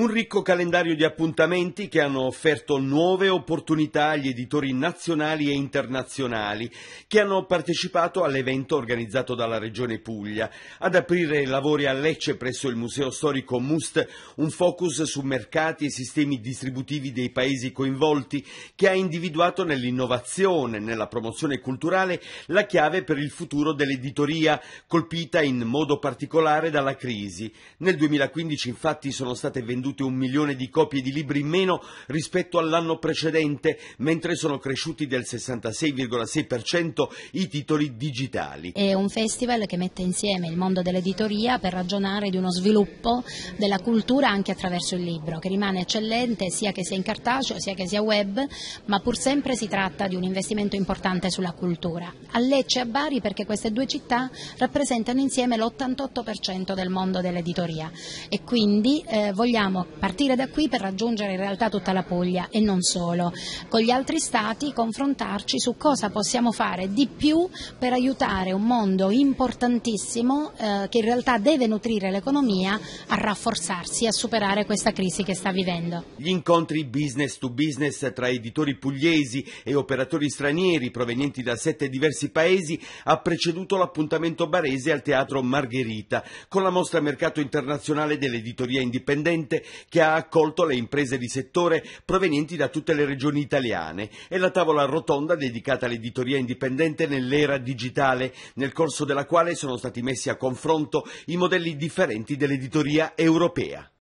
Un ricco calendario di appuntamenti che hanno offerto nuove opportunità agli editori nazionali e internazionali che hanno partecipato all'evento organizzato dalla Regione Puglia. Ad aprire lavori a Lecce presso il Museo Storico Must un focus su mercati e sistemi distributivi dei paesi coinvolti che ha individuato nell'innovazione, nella promozione culturale la chiave per il futuro dell'editoria colpita in modo particolare dalla crisi. Nel 2015 infatti sono state vendute vendute un milione di copie di libri in meno rispetto all'anno precedente, mentre sono cresciuti del 66,6% i titoli digitali. È un festival che mette insieme il mondo dell'editoria per ragionare di uno sviluppo della cultura anche attraverso il libro, che rimane eccellente sia che sia in cartaceo sia che sia web, ma pur sempre si tratta di un investimento importante sulla cultura. A Lecce e a Bari perché queste due città rappresentano insieme l'88% del mondo dell'editoria e quindi eh, vogliamo dobbiamo partire da qui per raggiungere in realtà tutta la Puglia e non solo, con gli altri stati confrontarci su cosa possiamo fare di più per aiutare un mondo importantissimo eh, che in realtà deve nutrire l'economia a rafforzarsi e a superare questa crisi che sta vivendo. Gli incontri business to business tra editori pugliesi e operatori stranieri provenienti da sette diversi paesi ha preceduto l'appuntamento barese al Teatro Margherita con la mostra Mercato Internazionale dell'Editoria Indipendente Ambiente che ha accolto le imprese di settore provenienti da tutte le regioni italiane e la tavola rotonda dedicata all'editoria indipendente nell'era digitale, nel corso della quale sono stati messi a confronto i modelli differenti dell'editoria europea.